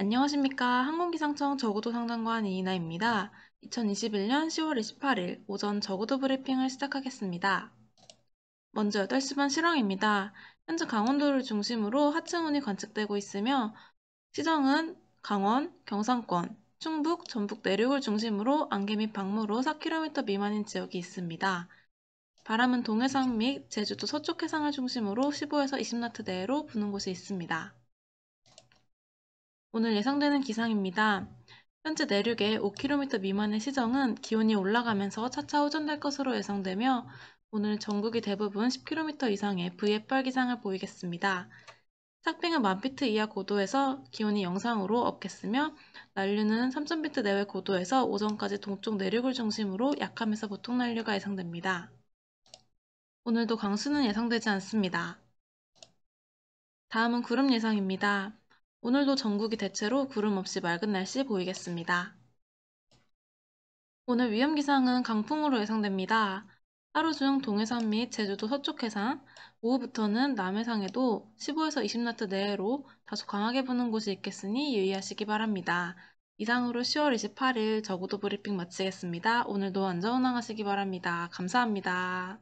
안녕하십니까. 항공기상청 저고도 상담관 이이나입니다. 2021년 10월 28일 오전 저고도 브리핑을 시작하겠습니다. 먼저 8시 반 실황입니다. 현재 강원도를 중심으로 하층운이 관측되고 있으며 시정은 강원, 경상권, 충북, 전북 내륙을 중심으로 안개 및 방무로 4km 미만인 지역이 있습니다. 바람은 동해상 및 제주도 서쪽 해상을 중심으로 15에서 20나트 내로 부는 곳이 있습니다. 오늘 예상되는 기상입니다. 현재 내륙에 5km 미만의 시정은 기온이 올라가면서 차차 호전될 것으로 예상되며 오늘 전국이 대부분 10km 이상의 브이햇발 기상을 보이겠습니다. 삭빙은 만피트 이하 고도에서 기온이 영상으로 없겠으며 난류는 3000피트 내외 고도에서 오전까지 동쪽 내륙을 중심으로 약함에서 보통 난류가 예상됩니다. 오늘도 강수는 예상되지 않습니다. 다음은 구름 예상입니다. 오늘도 전국이 대체로 구름 없이 맑은 날씨 보이겠습니다. 오늘 위험 기상은 강풍으로 예상됩니다. 하루 중 동해상 및 제주도 서쪽 해상, 오후부터는 남해상에도 15에서 20나트 내외로 다소 강하게 부는 곳이 있겠으니 유의하시기 바랍니다. 이상으로 10월 28일 저고도 브리핑 마치겠습니다. 오늘도 안전 운항하시기 바랍니다. 감사합니다.